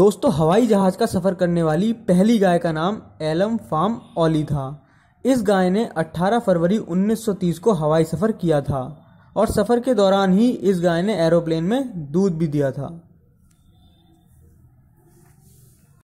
दोस्तों हवाई जहाज का सफ़र करने वाली पहली गाय का नाम एलम फार्म ओली था इस गाय ने 18 फरवरी 1930 को हवाई सफ़र किया था और सफ़र के दौरान ही इस गाय ने एरोप्लेन में दूध भी दिया था